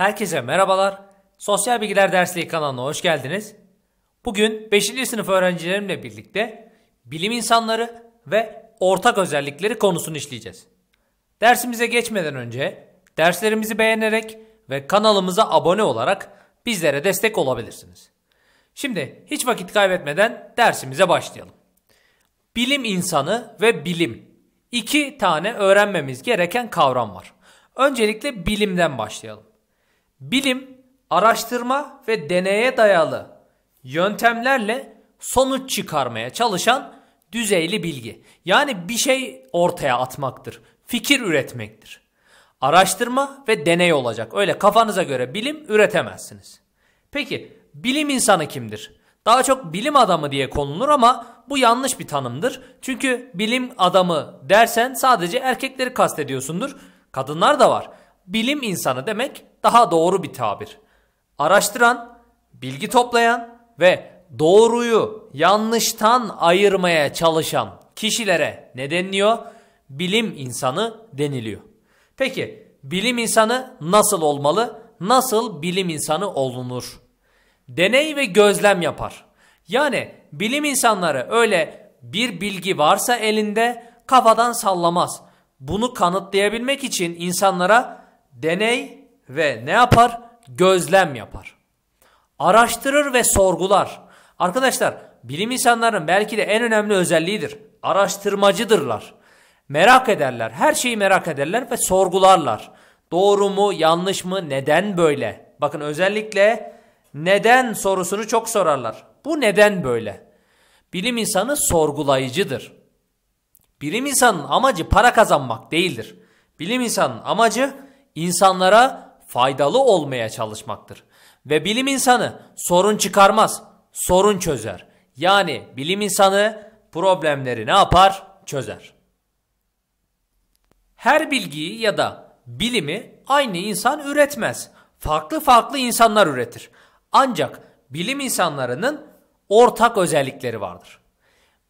Herkese merhabalar. Sosyal Bilgiler Dersliği kanalına hoş geldiniz. Bugün 5. sınıf öğrencilerimle birlikte bilim insanları ve ortak özellikleri konusunu işleyeceğiz. Dersimize geçmeden önce derslerimizi beğenerek ve kanalımıza abone olarak bizlere destek olabilirsiniz. Şimdi hiç vakit kaybetmeden dersimize başlayalım. Bilim insanı ve bilim. İki tane öğrenmemiz gereken kavram var. Öncelikle bilimden başlayalım bilim, araştırma ve deneye dayalı yöntemlerle sonuç çıkarmaya çalışan düzeyli bilgi. Yani bir şey ortaya atmaktır. Fikir üretmektir. Araştırma ve deney olacak. Öyle kafanıza göre bilim üretemezsiniz. Peki bilim insanı kimdir? Daha çok bilim adamı diye konulur ama bu yanlış bir tanımdır. Çünkü bilim adamı dersen sadece erkekleri kastediyorsundur. Kadınlar da var bilim insanı demek daha doğru bir tabir. Araştıran, bilgi toplayan ve doğruyu yanlıştan ayırmaya çalışan kişilere ne deniliyor? Bilim insanı deniliyor. Peki bilim insanı nasıl olmalı? Nasıl bilim insanı olunur? Deney ve gözlem yapar. Yani bilim insanları öyle bir bilgi varsa elinde kafadan sallamaz. Bunu kanıtlayabilmek için insanlara deney ve ne yapar? Gözlem yapar. Araştırır ve sorgular. Arkadaşlar bilim insanlarının belki de en önemli özelliğidir. Araştırmacıdırlar. Merak ederler. Her şeyi merak ederler ve sorgularlar. Doğru mu, yanlış mı, neden böyle? Bakın özellikle neden sorusunu çok sorarlar. Bu neden böyle? Bilim insanı sorgulayıcıdır. Bilim insanının amacı para kazanmak değildir. Bilim insanının amacı insanlara faydalı olmaya çalışmaktır. Ve bilim insanı sorun çıkarmaz, sorun çözer. Yani bilim insanı problemleri ne yapar? Çözer. Her bilgiyi ya da bilimi aynı insan üretmez. Farklı farklı insanlar üretir. Ancak bilim insanlarının ortak özellikleri vardır.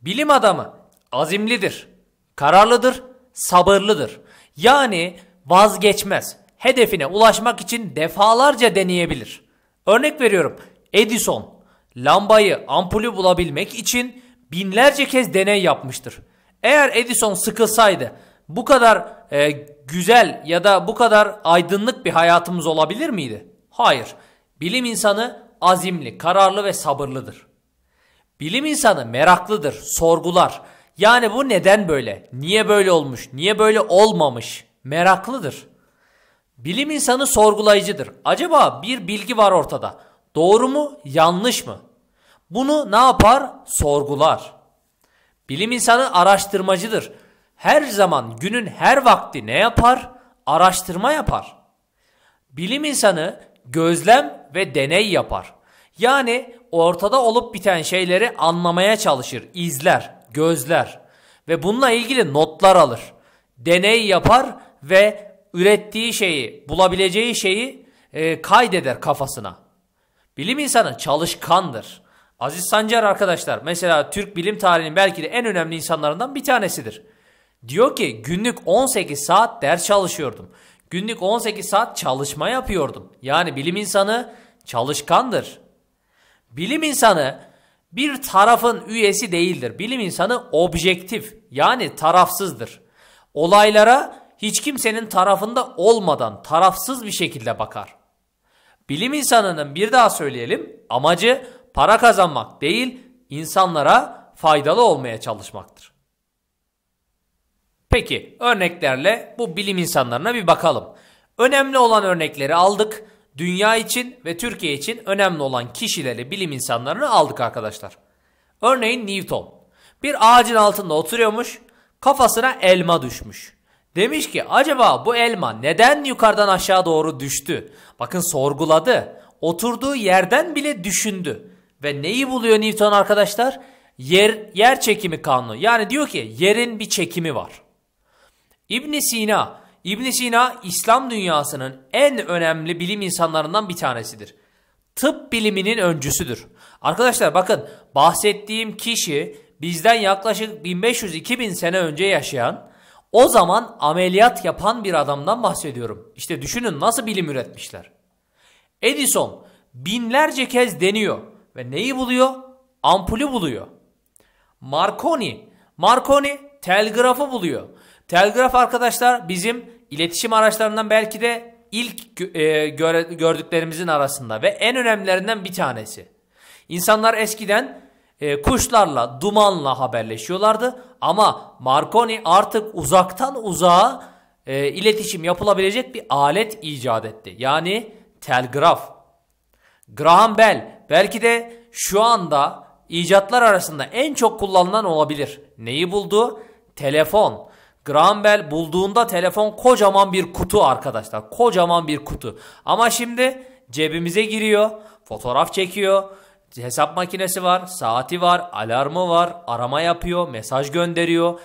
Bilim adamı azimlidir, kararlıdır, sabırlıdır. Yani vazgeçmez. Hedefine ulaşmak için defalarca deneyebilir. Örnek veriyorum Edison lambayı ampulü bulabilmek için binlerce kez deney yapmıştır. Eğer Edison sıkılsaydı bu kadar e, güzel ya da bu kadar aydınlık bir hayatımız olabilir miydi? Hayır. Bilim insanı azimli, kararlı ve sabırlıdır. Bilim insanı meraklıdır, sorgular. Yani bu neden böyle? Niye böyle olmuş? Niye böyle olmamış? meraklıdır. Bilim insanı sorgulayıcıdır. Acaba bir bilgi var ortada. Doğru mu, yanlış mı? Bunu ne yapar? Sorgular. Bilim insanı araştırmacıdır. Her zaman günün her vakti ne yapar? Araştırma yapar. Bilim insanı gözlem ve deney yapar. Yani ortada olup biten şeyleri anlamaya çalışır, izler, gözler ve bununla ilgili notlar alır. Deney yapar ve ürettiği şeyi, bulabileceği şeyi e, kaydeder kafasına. Bilim insanı çalışkandır. Aziz Sancar arkadaşlar mesela Türk bilim tarihinin belki de en önemli insanlarından bir tanesidir. Diyor ki günlük 18 saat ders çalışıyordum. Günlük 18 saat çalışma yapıyordum. Yani bilim insanı çalışkandır. Bilim insanı bir tarafın üyesi değildir. Bilim insanı objektif yani tarafsızdır. Olaylara hiç kimsenin tarafında olmadan tarafsız bir şekilde bakar. Bilim insanının bir daha söyleyelim amacı para kazanmak değil insanlara faydalı olmaya çalışmaktır. Peki örneklerle bu bilim insanlarına bir bakalım. Önemli olan örnekleri aldık. Dünya için ve Türkiye için önemli olan kişileri, bilim insanlarını aldık arkadaşlar. Örneğin Newton. Bir ağacın altında oturuyormuş, kafasına elma düşmüş. Demiş ki acaba bu elma neden yukarıdan aşağı doğru düştü? Bakın sorguladı. Oturduğu yerden bile düşündü. Ve neyi buluyor Newton arkadaşlar? Yer, yer çekimi kanunu. Yani diyor ki yerin bir çekimi var. İbn Sina, İbn Sina İslam dünyasının en önemli bilim insanlarından bir tanesidir. Tıp biliminin öncüsüdür. Arkadaşlar bakın bahsettiğim kişi bizden yaklaşık 1500-2000 sene önce yaşayan o zaman ameliyat yapan bir adamdan bahsediyorum. İşte düşünün nasıl bilim üretmişler. Edison binlerce kez deniyor ve neyi buluyor? Ampulü buluyor. Marconi, Marconi telgrafı buluyor. Telgraf arkadaşlar bizim iletişim araçlarından belki de ilk e, gördüklerimizin arasında ve en önemlilerinden bir tanesi. İnsanlar eskiden e, kuşlarla, dumanla haberleşiyorlardı. Ama Marconi artık uzaktan uzağa e, iletişim yapılabilecek bir alet icat etti. Yani telgraf. Graham Bell belki de şu anda icatlar arasında en çok kullanılan olabilir. Neyi buldu? Telefon. Graham Bell bulduğunda telefon kocaman bir kutu arkadaşlar. Kocaman bir kutu. Ama şimdi cebimize giriyor, fotoğraf çekiyor, hesap makinesi var, saati var, alarmı var, arama yapıyor, mesaj gönderiyor.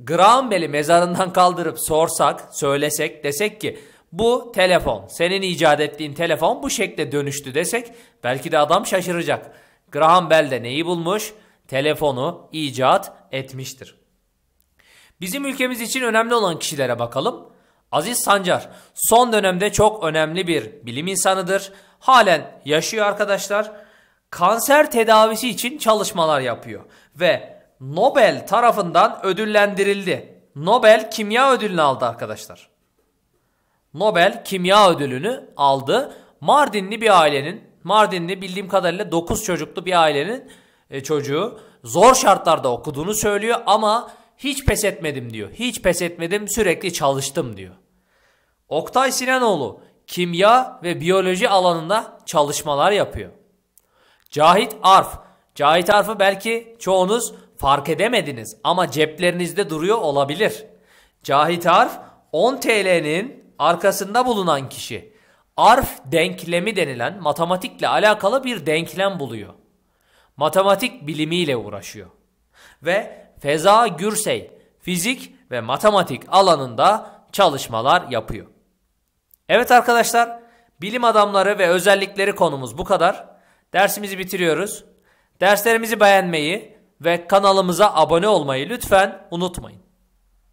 Graham Bell'i mezarından kaldırıp sorsak, söylesek, desek ki bu telefon, senin icat ettiğin telefon bu şekilde dönüştü desek belki de adam şaşıracak. Graham Bell de neyi bulmuş? Telefonu icat etmiştir. Bizim ülkemiz için önemli olan kişilere bakalım. Aziz Sancar son dönemde çok önemli bir bilim insanıdır. Halen yaşıyor arkadaşlar kanser tedavisi için çalışmalar yapıyor ve Nobel tarafından ödüllendirildi. Nobel Kimya Ödülünü aldı arkadaşlar. Nobel Kimya Ödülünü aldı. Mardinli bir ailenin, Mardinli bildiğim kadarıyla 9 çocuklu bir ailenin e, çocuğu zor şartlarda okuduğunu söylüyor ama hiç pes etmedim diyor. Hiç pes etmedim, sürekli çalıştım diyor. Oktay Sinanoğlu kimya ve biyoloji alanında çalışmalar yapıyor. Cahit Arf. Cahit Arf'ı belki çoğunuz fark edemediniz ama ceplerinizde duruyor olabilir. Cahit Arf 10 TL'nin arkasında bulunan kişi. Arf denklemi denilen matematikle alakalı bir denklem buluyor. Matematik bilimiyle uğraşıyor. Ve Feza Gürsey fizik ve matematik alanında çalışmalar yapıyor. Evet arkadaşlar bilim adamları ve özellikleri konumuz bu kadar. Dersimizi bitiriyoruz. Derslerimizi beğenmeyi ve kanalımıza abone olmayı lütfen unutmayın.